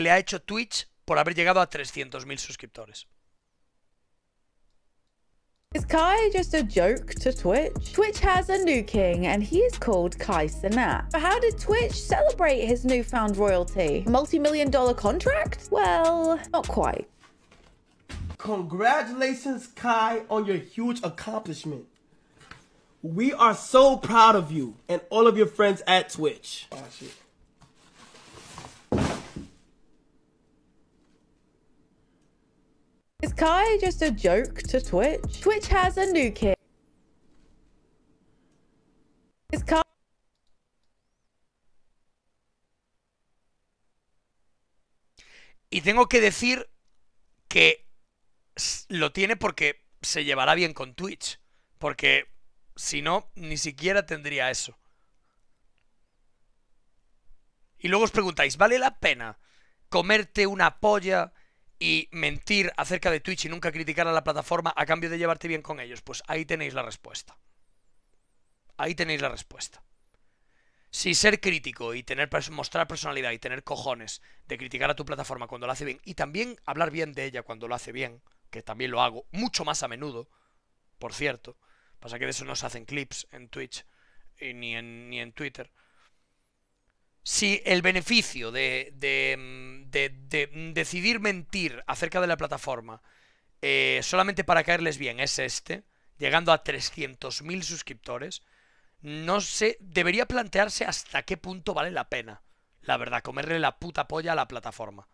le ha hecho Twitch por haber llegado a 300.000 suscriptores. Is Kai just a joke to Twitch? Twitch has a new king and he is called Kai Sanat. But how did Twitch celebrate his newfound royalty? Multi-million dollar contract? Well, not quite. Congratulations, Kai, on your huge accomplishment. We are so proud of you and all of your friends at Twitch. Oh, Es Kai just a joke to Twitch? Twitch has a new kid. Kai... Y tengo que decir que lo tiene porque se llevará bien con Twitch. Porque si no, ni siquiera tendría eso. Y luego os preguntáis, ¿vale la pena comerte una polla y mentir acerca de Twitch y nunca criticar a la plataforma a cambio de llevarte bien con ellos? Pues ahí tenéis la respuesta. Ahí tenéis la respuesta. Si ser crítico y tener mostrar personalidad y tener cojones de criticar a tu plataforma cuando lo hace bien y también hablar bien de ella cuando lo hace bien, que también lo hago mucho más a menudo, por cierto. Pasa que de eso no se hacen clips en Twitch ni en, Twitter. Si el beneficio de mm, de, mm, decidir mentir acerca de la plataforma eh, solamente para caerles bien es este, llegando a 300.000 suscriptores, no sé, debería plantearse hasta qué punto vale la pena, la verdad, comerle la puta polla a la plataforma.